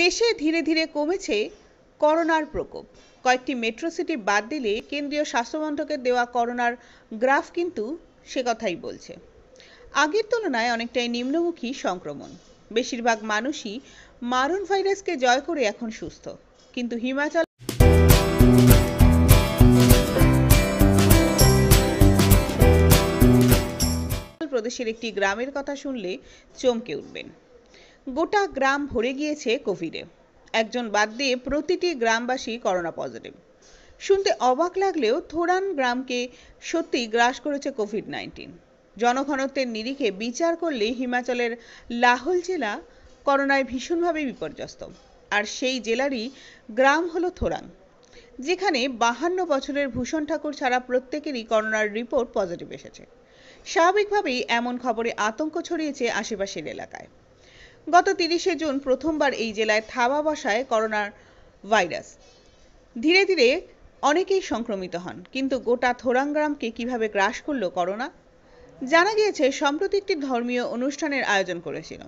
দেশে ধীরে ধীরে কমেছে করোনার প্রকোপ কয়েকটি মেট্রো সিটি বাদ দিলে কেন্দ্রীয় মন্ত্রকের দেওয়া করোনার গ্রাফ কিন্তু সে কথাই বলছে আগের তুলনায় অনেকটাই নিম্নমুখী সংক্রমণ বেশিরভাগ মানুষই মারণ ভাইরাসকে জয় করে এখন সুস্থ কিন্তু হিমাচল প্রদেশের একটি গ্রামের কথা শুনলে চমকে উঠবেন গোটা গ্রাম ভরে গিয়েছে কোভিডে একজন বাদ দিয়ে প্রতিটি গ্রামবাসী করোনা পজিটিভ শুনতে অবাক লাগলেও থোরান গ্রামকে সত্যি গ্রাস করেছে কোভিড নাইন্টিন জনঘনত্বের নিরিখে বিচার করলে হিমাচলের লাহোল জেলা করোনায় ভীষণভাবে বিপর্যস্ত আর সেই জেলারই গ্রাম হলো থোরাং যেখানে বাহান্ন বছরের ভূষণ ঠাকুর ছাড়া প্রত্যেকেরই করোনার রিপোর্ট পজিটিভ এসেছে স্বাভাবিকভাবেই এমন খবরে আতঙ্ক ছড়িয়েছে আশেপাশের এলাকায় গত তিরিশে জুন প্রথমবার এই জেলায় থাবা বসায় করোনার ভাইরাস ধীরে ধীরে অনেকেই সংক্রমিত হন কিন্তু গোটা থোরাঙ্গ্রামকে কিভাবে গ্রাস করল করোনা জানা গিয়েছে সম্প্রতি একটি ধর্মীয় অনুষ্ঠানের আয়োজন করেছিল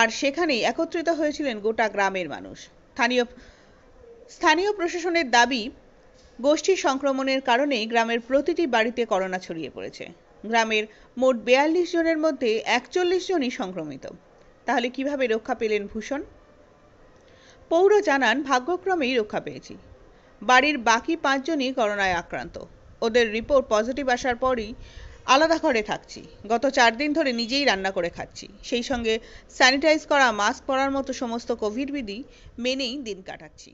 আর সেখানেই একত্রিত হয়েছিলেন গোটা গ্রামের মানুষ স্থানীয় স্থানীয় প্রশাসনের দাবি গোষ্ঠী সংক্রমণের কারণে গ্রামের প্রতিটি বাড়িতে করোনা ছড়িয়ে পড়েছে গ্রামের মোট বেয়াল্লিশ জনের মধ্যে একচল্লিশ জনই সংক্রমিত তাহলে কিভাবে রক্ষা পেলেন ভূষণ পৌর জানান ভাগ্যক্রমেই রক্ষা পেয়েছি বাড়ির বাকি পাঁচজনই করোনায় আক্রান্ত ওদের রিপোর্ট পজিটিভ আসার পরই আলাদা ঘরে থাকছি গত চার দিন ধরে নিজেই রান্না করে খাচ্ছি সেই সঙ্গে স্যানিটাইজ করা মাস্ক পরার মতো সমস্ত কোভিড বিধি মেনেই দিন কাটাচ্ছি